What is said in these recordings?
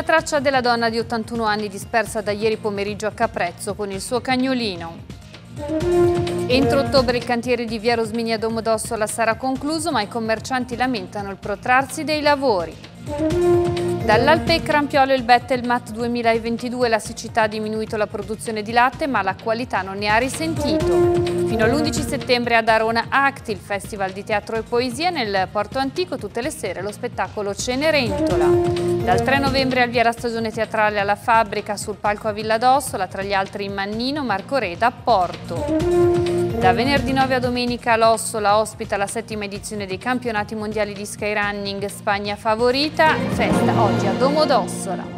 Nessuna traccia della donna di 81 anni dispersa da ieri pomeriggio a Caprezzo con il suo cagnolino. Entro ottobre il cantiere di Via Rosmini a Domodossola sarà concluso ma i commercianti lamentano il protrarsi dei lavori. Dall'Alpe Crampiolo il Bettelmat 2022 la siccità ha diminuito la produzione di latte ma la qualità non ne ha risentito. Fino all'11 settembre ad Arona Act, il festival di teatro e poesia nel Porto Antico, tutte le sere lo spettacolo Cenerentola. Dal 3 novembre avvia la stagione teatrale alla Fabbrica sul palco a Villa d'Ossola, tra gli altri in Mannino, Marco Reda, a Porto. Da venerdì 9 a domenica l'Ossola ospita la settima edizione dei campionati mondiali di skyrunning Spagna favorita, festa oggi a Domodossola. d'Ossola.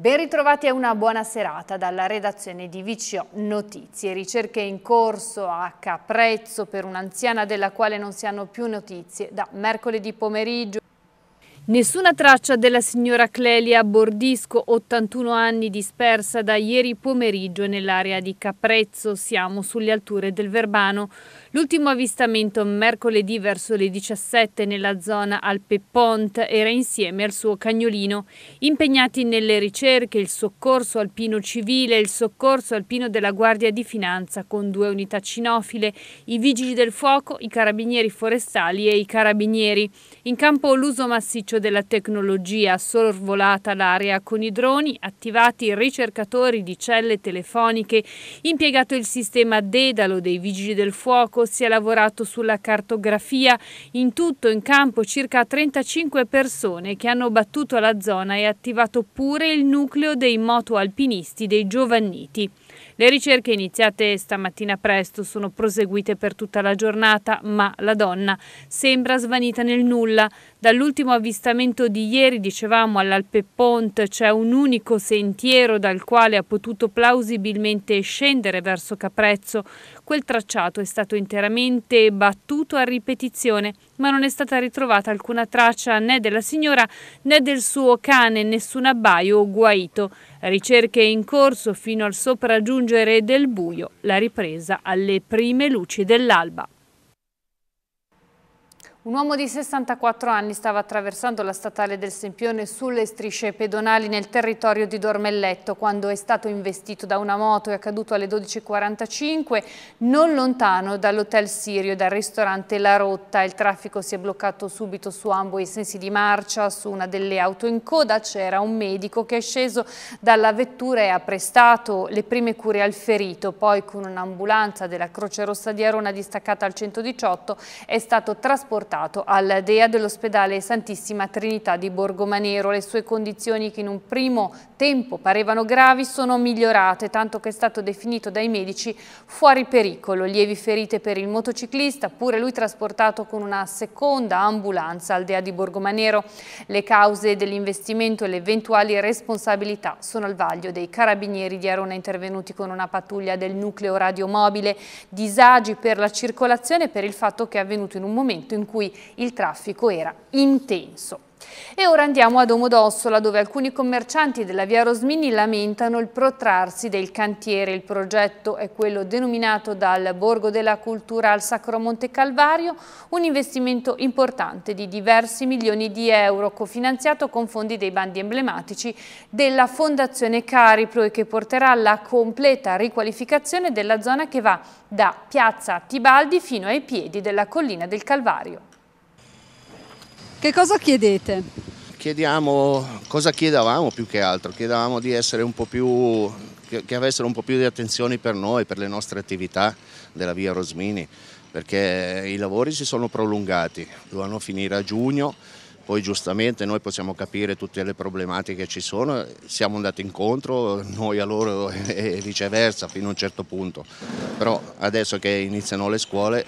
Ben ritrovati a una buona serata dalla redazione di Vicio Notizie. Ricerche in corso a Caprezzo per un'anziana della quale non si hanno più notizie da mercoledì pomeriggio. Nessuna traccia della signora Clelia Bordisco, 81 anni, dispersa da ieri pomeriggio nell'area di Caprezzo. Siamo sulle alture del Verbano. L'ultimo avvistamento mercoledì verso le 17 nella zona Alpe Pont era insieme al suo cagnolino. Impegnati nelle ricerche, il soccorso alpino civile e il soccorso alpino della Guardia di Finanza con due unità cinofile, i vigili del fuoco, i carabinieri forestali e i carabinieri. In campo l'uso massiccio della tecnologia, sorvolata l'area con i droni, attivati ricercatori di celle telefoniche, impiegato il sistema Dedalo dei vigili del fuoco, poco si è lavorato sulla cartografia. In tutto in campo circa 35 persone che hanno battuto la zona e attivato pure il nucleo dei moto alpinisti dei Giovanniti. Le ricerche iniziate stamattina presto sono proseguite per tutta la giornata, ma la donna sembra svanita nel nulla. Dall'ultimo avvistamento di ieri, dicevamo, all'Alpe Pont c'è un unico sentiero dal quale ha potuto plausibilmente scendere verso Caprezzo. Quel tracciato è stato interamente battuto a ripetizione, ma non è stata ritrovata alcuna traccia né della signora né del suo cane, nessun abbaio o guaito. Ricerche in corso fino al sopraggiungere del buio, la ripresa alle prime luci dell'alba. Un uomo di 64 anni stava attraversando la statale del Sempione sulle strisce pedonali nel territorio di Dormelletto quando è stato investito da una moto e è caduto alle 12.45 non lontano dall'hotel Sirio e dal ristorante La Rotta. Il traffico si è bloccato subito su ambo i sensi di marcia, su una delle auto in coda c'era un medico che è sceso dalla vettura e ha prestato le prime cure al ferito, poi con un'ambulanza della Croce Rossa di Arona distaccata al 118 è stato trasportato Stato al DEA dell'ospedale Santissima Trinità di Borgomanero. Le sue condizioni che in un primo tempo parevano gravi sono migliorate, tanto che è stato definito dai medici fuori pericolo. Lievi ferite per il motociclista, pure lui trasportato con una seconda ambulanza al DEA di Borgomanero. Le cause dell'investimento e le eventuali responsabilità sono al vaglio dei carabinieri di Arona intervenuti con una pattuglia del nucleo radiomobile. Disagi per la circolazione per il fatto che è avvenuto in un momento in cui il traffico era intenso. E ora andiamo a Domodossola dove alcuni commercianti della via Rosmini lamentano il protrarsi del cantiere. Il progetto è quello denominato dal Borgo della Cultura al Sacro Monte Calvario, un investimento importante di diversi milioni di euro cofinanziato con fondi dei bandi emblematici della Fondazione Cariplo e che porterà alla completa riqualificazione della zona che va da Piazza Tibaldi fino ai piedi della collina del Calvario. Che cosa chiedete? Chiediamo, cosa chiedavamo più che altro? Chiedavamo di essere un po' più che, avessero un po' più di attenzione per noi, per le nostre attività della via Rosmini, perché i lavori si sono prolungati, dovevano finire a giugno, poi giustamente noi possiamo capire tutte le problematiche che ci sono, siamo andati incontro noi a loro e viceversa fino a un certo punto, però adesso che iniziano le scuole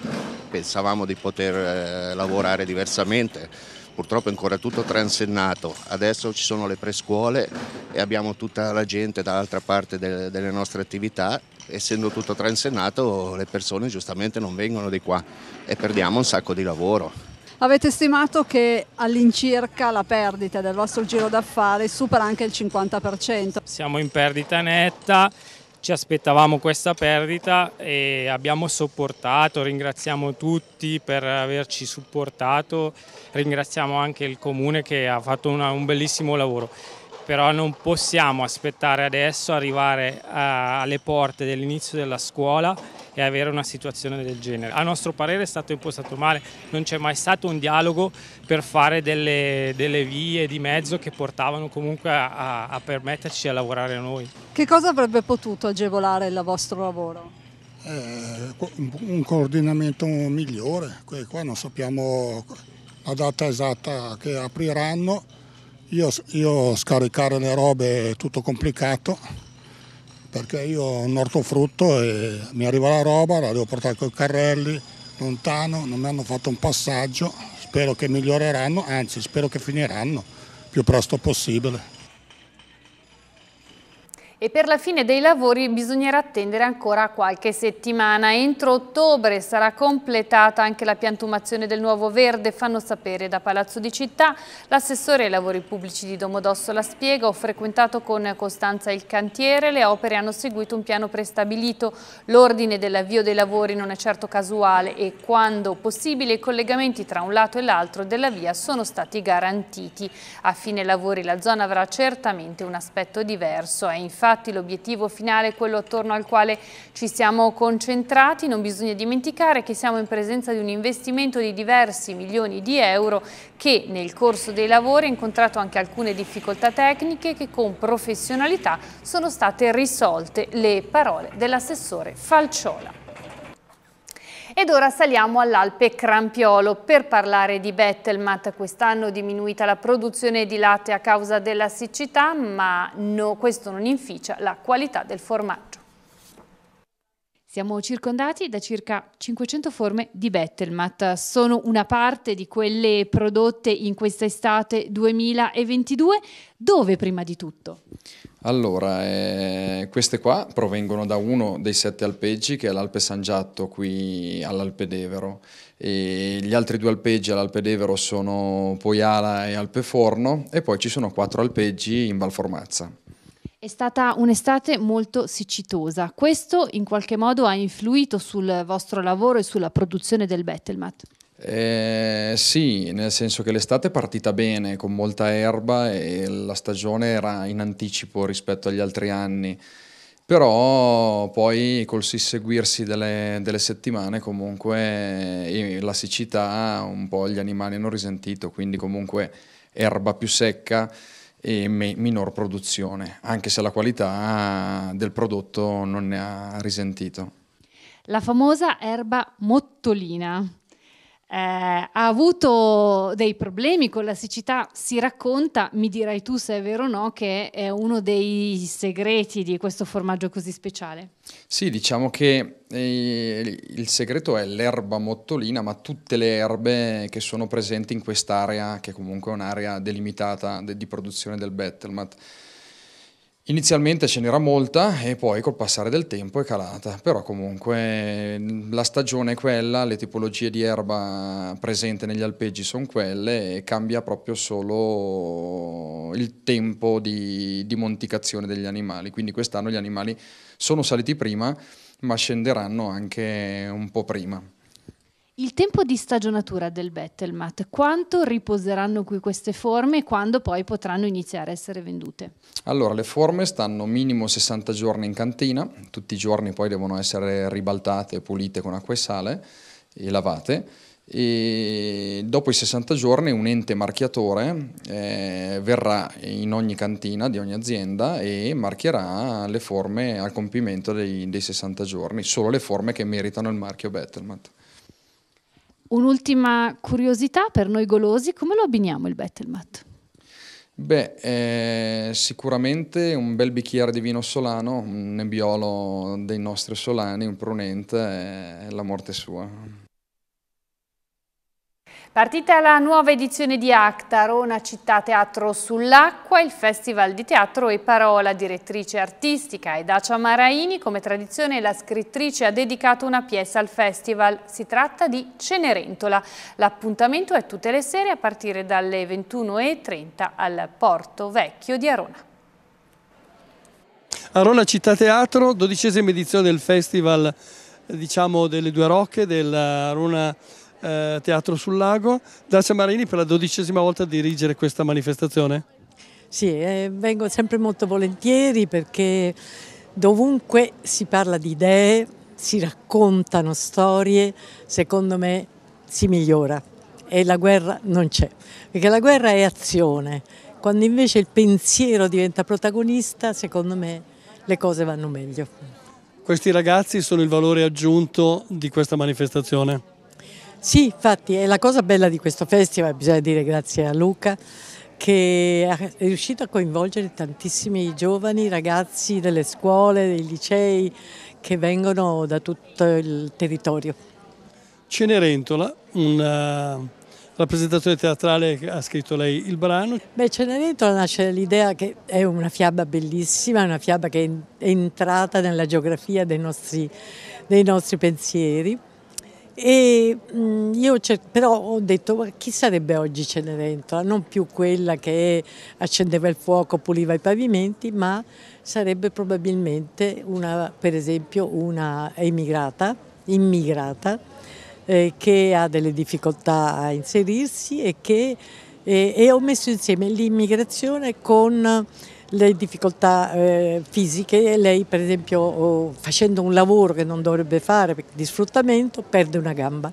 pensavamo di poter eh, lavorare diversamente purtroppo è ancora tutto transennato, adesso ci sono le prescuole e abbiamo tutta la gente dall'altra parte de delle nostre attività, essendo tutto transennato le persone giustamente non vengono di qua e perdiamo un sacco di lavoro. Avete stimato che all'incirca la perdita del vostro giro d'affari supera anche il 50%? Siamo in perdita netta ci aspettavamo questa perdita e abbiamo sopportato, ringraziamo tutti per averci supportato, ringraziamo anche il comune che ha fatto una, un bellissimo lavoro, però non possiamo aspettare adesso arrivare a, eh, alle porte dell'inizio della scuola e avere una situazione del genere. A nostro parere è stato impostato male, non c'è mai stato un dialogo per fare delle, delle vie di mezzo che portavano comunque a, a permetterci a lavorare noi. Che cosa avrebbe potuto agevolare il vostro lavoro? Eh, un coordinamento migliore, qua non sappiamo la data esatta che apriranno, io, io scaricare le robe è tutto complicato, perché io ho un ortofrutto e mi arriva la roba, la devo portare con i carrelli, lontano, non mi hanno fatto un passaggio, spero che miglioreranno, anzi spero che finiranno più presto possibile e per la fine dei lavori bisognerà attendere ancora qualche settimana. Entro ottobre sarà completata anche la piantumazione del nuovo verde, fanno sapere da Palazzo di Città. L'assessore ai lavori pubblici di Domodossola spiega, ho frequentato con costanza il cantiere, le opere hanno seguito un piano prestabilito, l'ordine dell'avvio dei lavori non è certo casuale e quando possibile i collegamenti tra un lato e l'altro della via sono stati garantiti. A fine lavori la zona avrà certamente un aspetto diverso, è infatti infatti l'obiettivo finale è quello attorno al quale ci siamo concentrati, non bisogna dimenticare che siamo in presenza di un investimento di diversi milioni di euro che nel corso dei lavori ha incontrato anche alcune difficoltà tecniche che con professionalità sono state risolte le parole dell'assessore Falciola. Ed ora saliamo all'Alpe Crampiolo per parlare di Bettelmat. Quest'anno diminuita la produzione di latte a causa della siccità, ma no, questo non inficia la qualità del formaggio. Siamo circondati da circa 500 forme di Bettelmat, sono una parte di quelle prodotte in questa estate 2022, dove prima di tutto? Allora, eh, queste qua provengono da uno dei sette alpeggi che è l'Alpe San Giatto qui all'Alpedevero e gli altri due alpeggi all'Alpedevero sono Poiala e Alpe Forno e poi ci sono quattro alpeggi in Valformazza. È stata un'estate molto siccitosa. Questo in qualche modo ha influito sul vostro lavoro e sulla produzione del Battlemat? Eh, sì, nel senso che l'estate è partita bene, con molta erba e la stagione era in anticipo rispetto agli altri anni però poi col susseguirsi delle, delle, settimane comunque eh, la siccità un po' gli animali hanno risentito, quindi comunque erba più secca e me- minor produzione, anche se la qualità del prodotto non ne ha risentito. La famosa erba mottolina, eh, ha avuto dei problemi con la siccità, si racconta, mi dirai tu se è vero o no, che è uno dei segreti di questo formaggio così speciale. Sì, diciamo che eh, il segreto è l'erba mottolina, ma tutte le erbe che sono presenti in quest'area, che comunque è un'area delimitata de di produzione del Bettelmat Inizialmente ce n'era molta e poi col passare del tempo è calata, però comunque mm, la stagione è quella, le tipologie di erba presente negli alpeggi sono quelle e cambia proprio solo il tempo di, di monticazione degli animali, quindi quest'anno gli animali sono saliti prima ma scenderanno anche un po' prima. Il tempo di stagionatura del Battlemat, quanto riposeranno qui queste forme e quando poi potranno iniziare a essere vendute? Allora, le forme stanno minimo 60 giorni in cantina, tutti i giorni poi devono essere ribaltate, pulite con acqua e sale e lavate. E dopo i 60 giorni un ente marchiatore eh, verrà in ogni cantina di ogni azienda e marchierà le forme al compimento dei, dei 60 giorni, solo le forme che meritano il marchio Battlemat. Un'ultima curiosità per noi golosi, come lo abbiniamo il Bettelmat? Beh, eh, sicuramente un bel bicchiere di vino solano, un nebbiolo dei nostri solani, un prunente, è la morte sua. Partita la nuova edizione di Acta, Rona Città Teatro sull'Acqua, il Festival di Teatro e Parola, direttrice artistica e Dacia Maraini, come tradizione la scrittrice ha dedicato una pièce al festival, si tratta di Cenerentola. L'appuntamento è tutte le sere a partire dalle 21.30 al Porto Vecchio di Arona. Arona Città Teatro, dodicesima edizione del festival diciamo, delle due rocche, della Arona Città eh, Teatro sul Lago. Dacia Marini per la dodicesima volta a dirigere questa manifestazione. Sì, eh, vengo sempre molto volentieri perché dovunque si parla di idee, si raccontano storie, secondo me si migliora e la guerra non c'è, perché la guerra è azione, quando invece il pensiero diventa protagonista, secondo me le cose vanno meglio. Questi ragazzi sono il valore aggiunto di questa manifestazione? Sì, infatti è la cosa bella di questo festival, bisogna dire grazie a Luca, che è riuscito a coinvolgere tantissimi giovani ragazzi delle scuole, dei licei che vengono da tutto il territorio. Cenerentola, una eh, rappresentazione teatrale che ha scritto lei il brano. Beh, Cenerentola nasce l'idea che è una fiaba bellissima, una fiaba che è entrata nella geografia dei nostri, dei nostri pensieri e mm, io però ho detto chi sarebbe oggi Cenerentola, non più quella che accendeva il fuoco, puliva i pavimenti, ma sarebbe probabilmente una, per esempio una emigrata, immigrata, eh, che ha delle difficoltà a inserirsi e che eh, e ho messo insieme l'immigrazione con le difficoltà eh, fisiche e lei per esempio facendo un lavoro che non dovrebbe fare di sfruttamento perde una gamba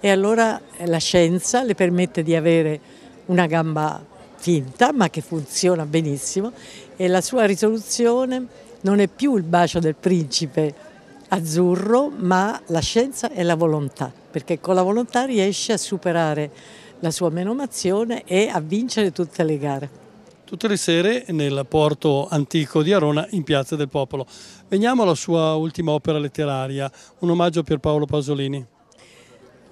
e allora eh, la scienza le permette di avere una gamba finta ma che funziona benissimo e la sua risoluzione non è più il bacio del principe azzurro ma la scienza e la volontà perché con la volontà riesce a superare la sua menomazione e a vincere tutte le gare tutte le sere nel porto antico di Arona in Piazza del Popolo. Veniamo alla sua ultima opera letteraria, un omaggio per Paolo Pasolini.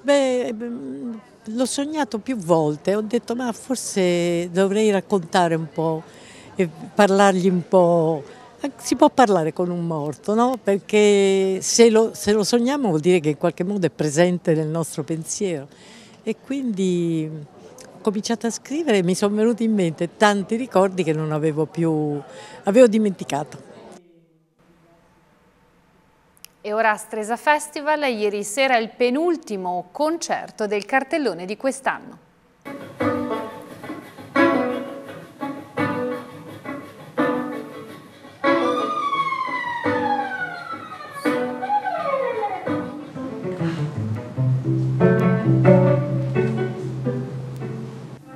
Beh, ehm, l'ho sognato più volte, ho detto ma forse dovrei raccontare un po' e parlargli un po'. Ah, si può parlare con un morto, no? Perché se lo, se lo sogniamo vuol dire che in qualche modo è presente nel nostro pensiero. E quindi cominciato a scrivere mi sono venuti in mente tanti ricordi che non avevo più, avevo dimenticato. E ora a Stresa Festival, ieri sera il penultimo concerto del cartellone di quest'anno.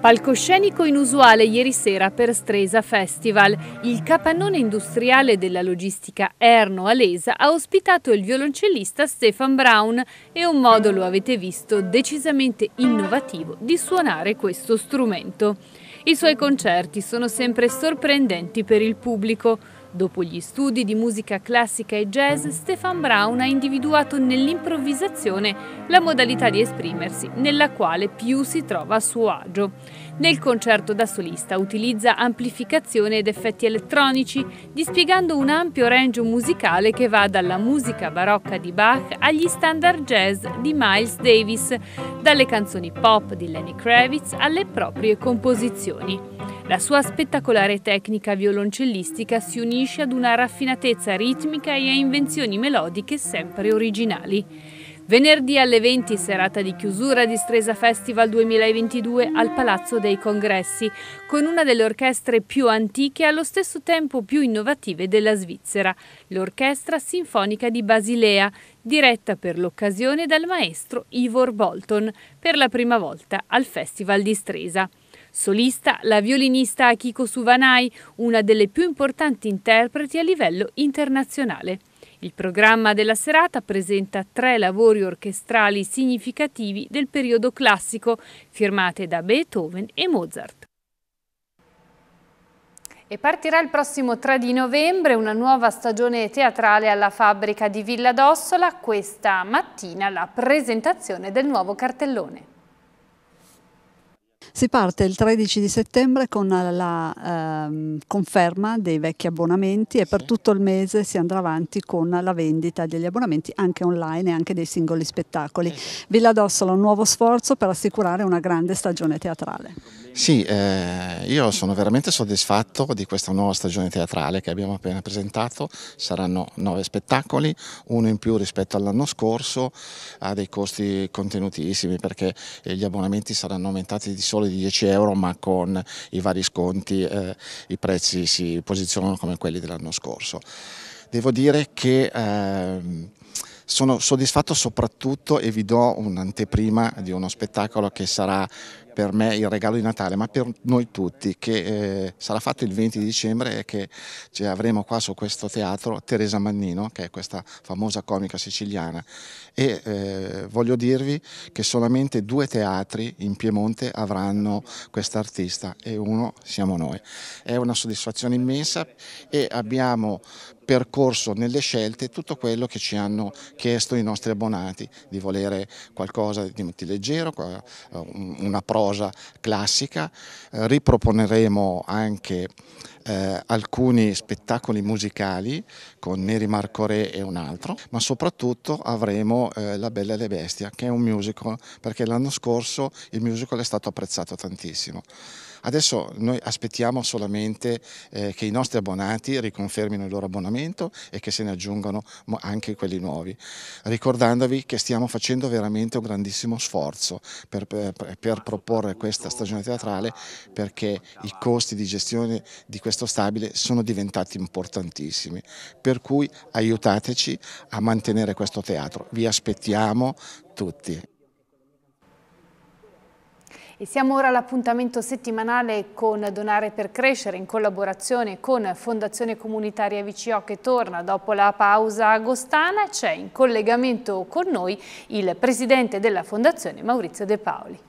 Palcoscenico inusuale ieri sera per Stresa Festival. Il capannone industriale della logistica Erno Alesa ha ospitato il violoncellista Stefan Brown e un modo, lo avete visto, decisamente innovativo di suonare questo strumento. I suoi concerti sono sempre sorprendenti per il pubblico. Dopo gli studi di musica classica e jazz, Stefan Brown ha individuato nell'improvvisazione la modalità di esprimersi nella quale più si trova a suo agio. Nel concerto da solista utilizza amplificazione ed effetti elettronici, dispiegando un ampio range musicale che va dalla musica barocca di Bach agli standard jazz di Miles Davis, dalle canzoni pop di Lenny Kravitz alle proprie composizioni. La sua spettacolare tecnica violoncellistica si unisce ad una raffinatezza ritmica e a invenzioni melodiche sempre originali. Venerdì alle 20, serata di chiusura di Stresa Festival 2022 al Palazzo dei Congressi, con una delle orchestre più antiche e allo stesso tempo più innovative della Svizzera, l'Orchestra Sinfonica di Basilea, diretta per l'occasione dal maestro Ivor Bolton, per la prima volta al Festival di Stresa. Solista la violinista Akiko Suvanai, una delle più importanti interpreti a livello internazionale. Il programma della serata presenta tre lavori orchestrali significativi del periodo classico, firmate da Beethoven e Mozart. E partirà il prossimo 3 di novembre una nuova stagione teatrale alla fabbrica di Villa d'Ossola, questa mattina la presentazione del nuovo cartellone. Si parte il 13 di settembre con la ehm, conferma dei vecchi abbonamenti e per tutto il mese si andrà avanti con la vendita degli abbonamenti anche online e anche dei singoli spettacoli. Esatto. Villa d'Ossola un nuovo sforzo per assicurare una grande stagione teatrale. Sì, eh, io sono veramente soddisfatto di questa nuova stagione teatrale che abbiamo appena presentato, saranno nove spettacoli, uno in più rispetto all'anno scorso, a dei costi contenutissimi perché eh, gli abbonamenti saranno aumentati di solo di 10 euro ma con i vari sconti eh, i prezzi si posizionano come quelli dell'anno scorso. Devo dire che... Eh, sono soddisfatto soprattutto e vi do un'anteprima di uno spettacolo che sarà per me il regalo di Natale, ma per noi tutti, che eh, sarà fatto il 20 di dicembre e che cioè, avremo qua su questo teatro Teresa Mannino, che è questa famosa comica siciliana. E eh, voglio dirvi che solamente due teatri in Piemonte avranno questa artista e uno siamo noi. È una soddisfazione immensa e abbiamo percorso nelle scelte tutto quello che ci hanno chiesto i nostri abbonati, di volere qualcosa di leggero, eh, una prosa classica, eh, riproponeremo anche eh, alcuni spettacoli musicali con Neri Marcoré e un altro, ma soprattutto avremo eh, La Bella e le Bestia, che è un musical, perché l'anno scorso il musical è stato apprezzato tantissimo. Adesso noi aspettiamo solamente eh, che i nostri abbonati riconfermino il loro abbonamento e che se ne aggiungano anche quelli nuovi, ricordandovi che stiamo facendo veramente un grandissimo sforzo per, per, per proporre questa stagione teatrale perché i costi di gestione di questo stabile sono diventati importantissimi, per cui aiutateci a mantenere questo teatro, vi aspettiamo tutti. E siamo ora all'appuntamento settimanale con Donare per Crescere in collaborazione con Fondazione Comunitaria VCO che torna dopo la pausa agostana. C'è in collegamento con noi il presidente della Fondazione Maurizio De Paoli.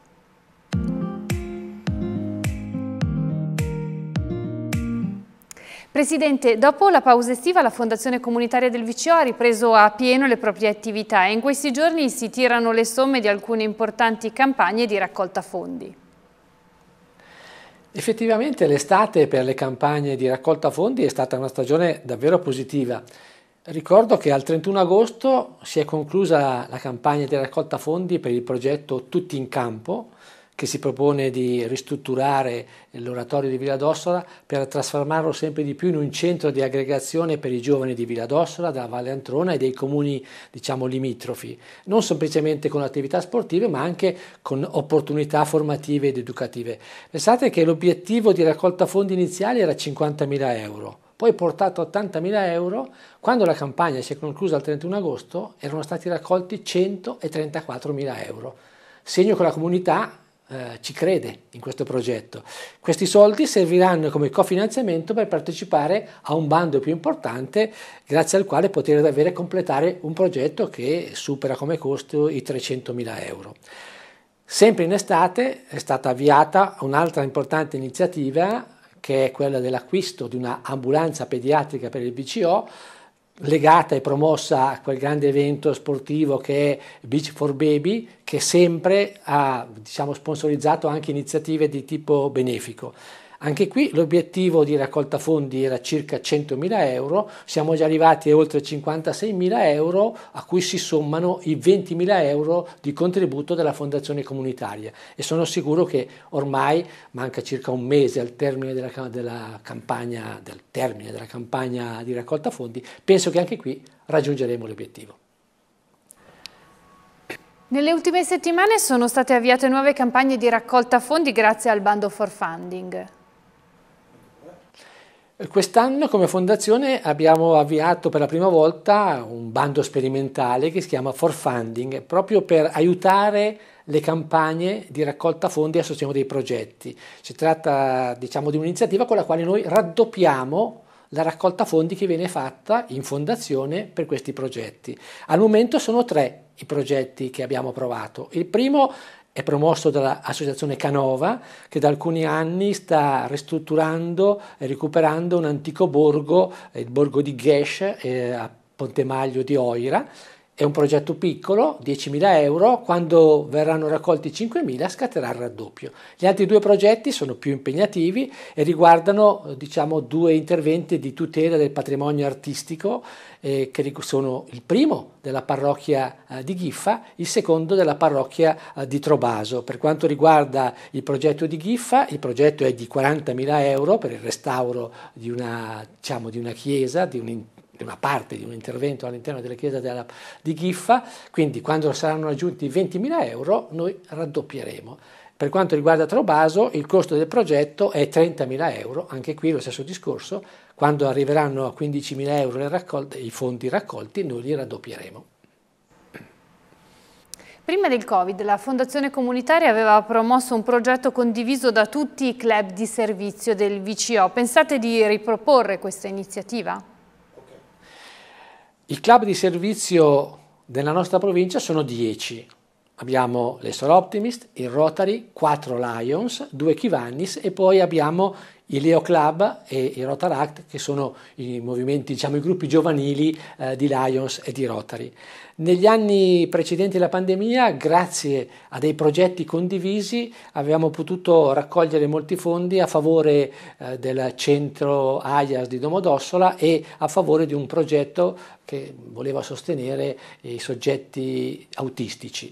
Presidente, dopo la pausa estiva la Fondazione Comunitaria del VCO ha ripreso a pieno le proprie attività e in questi giorni si tirano le somme di alcune importanti campagne di raccolta fondi. Effettivamente l'estate per le campagne di raccolta fondi è stata una stagione davvero positiva. Ricordo che al 31 agosto si è conclusa la campagna di raccolta fondi per il progetto Tutti in Campo, che si propone di ristrutturare l'oratorio di Villa d'Ossola per trasformarlo sempre di più in un centro di aggregazione per i giovani di Villa d'Ossola, della Valle Antrona e dei comuni diciamo, limitrofi, non semplicemente con attività sportive ma anche con opportunità formative ed educative. Pensate che l'obiettivo di raccolta fondi iniziali era 50.000 euro poi portato a 80.000 euro, quando la campagna si è conclusa il 31 agosto erano stati raccolti 134.000 euro, segno che la comunità eh, ci crede in questo progetto. Questi soldi serviranno come cofinanziamento per partecipare a un bando più importante grazie al quale poter davvero completare un progetto che supera come costo i 300.000 euro. Sempre in estate è stata avviata un'altra importante iniziativa che è quella dell'acquisto di una ambulanza pediatrica per il BCO legata e promossa a quel grande evento sportivo che è Beach for Baby, che sempre ha diciamo, sponsorizzato anche iniziative di tipo benefico. Anche qui l'obiettivo di raccolta fondi era circa 100.000 euro, siamo già arrivati a oltre 56.000 euro a cui si sommano i 20.000 euro di contributo della fondazione comunitaria e sono sicuro che ormai manca circa un mese al termine della, della campagna, del termine della campagna di raccolta fondi, penso che anche qui raggiungeremo l'obiettivo. Nelle ultime settimane sono state avviate nuove campagne di raccolta fondi grazie al bando for funding. Quest'anno come fondazione abbiamo avviato per la prima volta un bando sperimentale che si chiama For Funding, proprio per aiutare le campagne di raccolta fondi a sostegno dei progetti. Si tratta diciamo, di un'iniziativa con la quale noi raddoppiamo la raccolta fondi che viene fatta in fondazione per questi progetti. Al momento sono tre i progetti che abbiamo provato. Il primo è promosso dall'associazione Canova che da alcuni anni sta ristrutturando e recuperando un antico borgo, eh, il borgo di Gesh eh, a Pontemaglio di Oira è un progetto piccolo, 10.000 euro, quando verranno raccolti 5.000 scatterà il raddoppio. Gli altri due progetti sono più impegnativi e riguardano diciamo, due interventi di tutela del patrimonio artistico eh, che sono il primo della parrocchia eh, di Giffa, il secondo della parrocchia eh, di Trobaso. Per quanto riguarda il progetto di Giffa, il progetto è di 40.000 euro per il restauro di una, diciamo, di una chiesa, di un'intervento una parte di un intervento all'interno della chiesa della, di Ghiffa, quindi quando saranno raggiunti 20.000 euro noi raddoppieremo. Per quanto riguarda Trobaso, il costo del progetto è 30.000 euro, anche qui lo stesso discorso, quando arriveranno a 15.000 euro raccolte, i fondi raccolti noi li raddoppieremo. Prima del Covid la Fondazione Comunitaria aveva promosso un progetto condiviso da tutti i club di servizio del VCO. Pensate di riproporre questa iniziativa? I club di servizio della nostra provincia sono 10. Abbiamo l'Essor Optimist, il Rotary, 4 Lions, 2 Kivannis e poi abbiamo i Leo Club e i Rotaract che sono i movimenti, diciamo i gruppi giovanili eh, di Lions e di Rotary. Negli anni precedenti la pandemia, grazie a dei progetti condivisi, abbiamo potuto raccogliere molti fondi a favore eh, del centro AIAS di Domodossola e a favore di un progetto che voleva sostenere i soggetti autistici.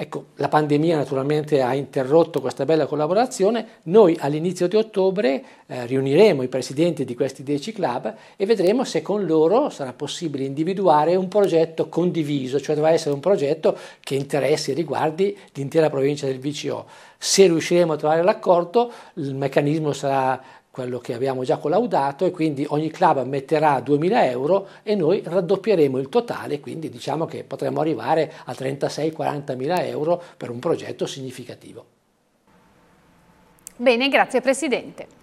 Ecco, la pandemia naturalmente ha interrotto questa bella collaborazione, noi all'inizio di ottobre eh, riuniremo i presidenti di questi 10 club e vedremo se con loro sarà possibile individuare un progetto condiviso, cioè dovrà essere un progetto che interessi e riguardi l'intera provincia del VCO. Se riusciremo a trovare l'accordo, il meccanismo sarà quello che abbiamo già collaudato e quindi ogni club metterà 2000 euro e noi raddoppieremo il totale, quindi diciamo che potremo arrivare a 36 40000 euro per un progetto significativo. Bene, grazie Presidente.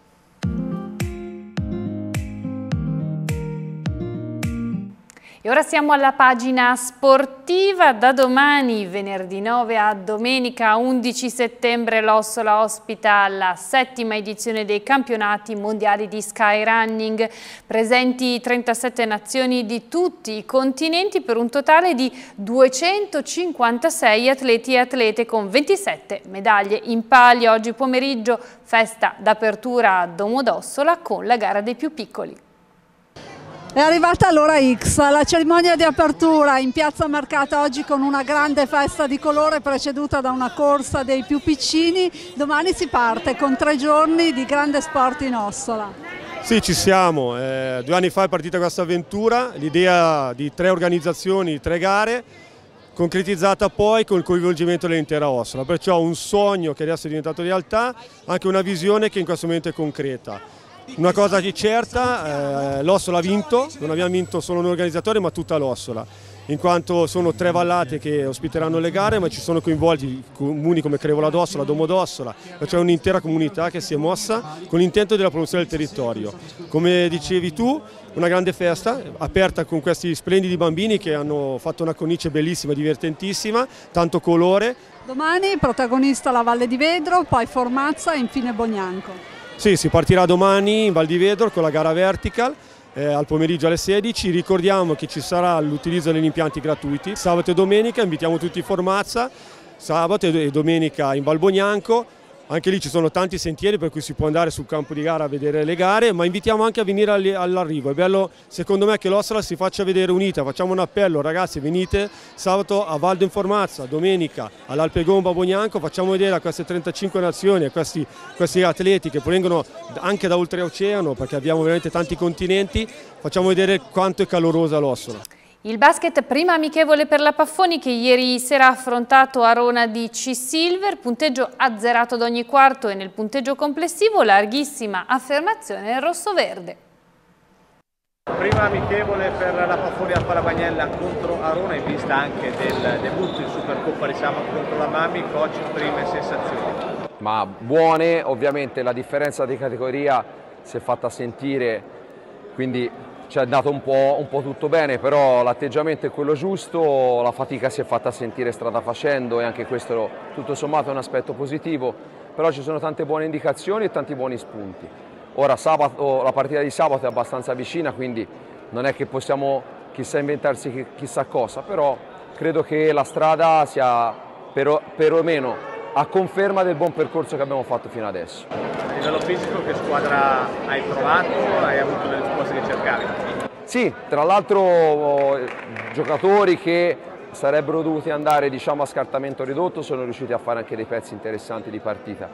E ora siamo alla pagina sportiva, da domani venerdì 9 a domenica 11 settembre l'Ossola ospita la settima edizione dei campionati mondiali di skyrunning, presenti 37 nazioni di tutti i continenti per un totale di 256 atleti e atlete con 27 medaglie in palio. Oggi pomeriggio festa d'apertura a Domodossola con la gara dei più piccoli. È arrivata l'ora X, la cerimonia di apertura in piazza Mercata oggi con una grande festa di colore preceduta da una corsa dei più piccini. Domani si parte con tre giorni di grande sport in Ossola. Sì, ci siamo. Eh, due anni fa è partita questa avventura, l'idea di tre organizzazioni, tre gare, concretizzata poi col coinvolgimento dell'intera Ossola. Perciò un sogno che adesso è diventato realtà, anche una visione che in questo momento è concreta. Una cosa di certa, eh, l'Ossola ha vinto, non abbiamo vinto solo noi organizzatori ma tutta l'Ossola, in quanto sono tre vallate che ospiteranno le gare ma ci sono coinvolti comuni come Crevola d'Ossola, Domo d'Ossola, cioè un'intera comunità che si è mossa con l'intento della promozione del territorio. Come dicevi tu, una grande festa aperta con questi splendidi bambini che hanno fatto una cornice bellissima, divertentissima, tanto colore. Domani protagonista la Valle di Vedro, poi Formazza e infine Bognanco. Sì, si partirà domani in Val di Vedro con la gara vertical eh, al pomeriggio alle 16. Ricordiamo che ci sarà l'utilizzo degli impianti gratuiti. Sabato e domenica invitiamo tutti in Formazza, sabato e domenica in Valbognanco anche lì ci sono tanti sentieri per cui si può andare sul campo di gara a vedere le gare, ma invitiamo anche a venire all'arrivo. È bello, secondo me, che l'Ostra si faccia vedere unita. Facciamo un appello, ragazzi, venite sabato a Valdo in Formazza, domenica all'Alpegomba Bognanco, facciamo vedere a queste 35 nazioni, a questi, questi atleti che provengono anche da oltreoceano, perché abbiamo veramente tanti continenti, facciamo vedere quanto è calorosa l'Ossola. Il basket prima amichevole per la Paffoni che ieri sera ha affrontato Arona di C-Silver, punteggio azzerato ad ogni quarto e nel punteggio complessivo larghissima affermazione rosso-verde. Prima amichevole per la Paffoni al Palabagnella contro Arona in vista anche del debutto in Supercoppa diciamo, contro la Mami, coach prime sensazioni. Ma buone, ovviamente la differenza di categoria si è fatta sentire, quindi ci è andato un po', un po', tutto bene, però l'atteggiamento è quello giusto, la fatica si è fatta sentire strada facendo e anche questo tutto sommato è un aspetto positivo, però ci sono tante buone indicazioni e tanti buoni spunti. Ora sabato, la partita di sabato è abbastanza vicina, quindi non è che possiamo chissà inventarsi chissà cosa, però credo che la strada sia per, perlomeno a conferma del buon percorso che abbiamo fatto fino adesso. A livello fisico che squadra hai trovato? Hai avuto delle risposte che cercare? Sì, tra l'altro oh, giocatori che sarebbero dovuti andare diciamo, a scartamento ridotto sono riusciti a fare anche dei pezzi interessanti di partita.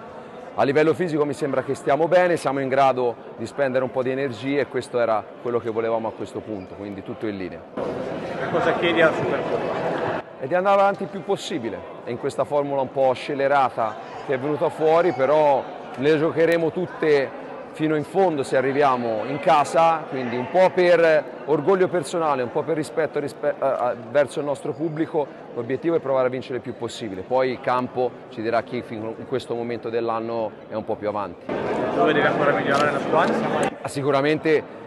A livello fisico mi sembra che stiamo bene, siamo in grado di spendere un po' di energie e questo era quello che volevamo a questo punto, quindi tutto in linea. Che cosa chiedi al Supercoppa? È di andare avanti il più possibile, in questa formula un po' scelerata che è venuta fuori, però le giocheremo tutte fino in fondo se arriviamo in casa, quindi un po' per orgoglio personale, un po' per rispetto rispe eh, verso il nostro pubblico, l'obiettivo è provare a vincere il più possibile, poi il campo ci dirà chi in questo momento dell'anno è un po' più avanti. Dove deve ancora migliorare la squadra? Ah, sicuramente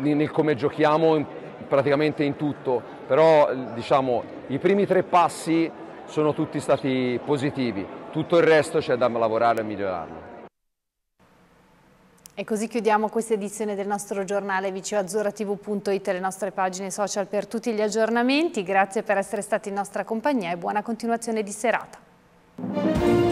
nel come giochiamo praticamente in tutto, però diciamo i primi tre passi sono tutti stati positivi, tutto il resto c'è da lavorare e migliorarlo. E così chiudiamo questa edizione del nostro giornale viceazzurratv.it e le nostre pagine social per tutti gli aggiornamenti. Grazie per essere stati in nostra compagnia e buona continuazione di serata.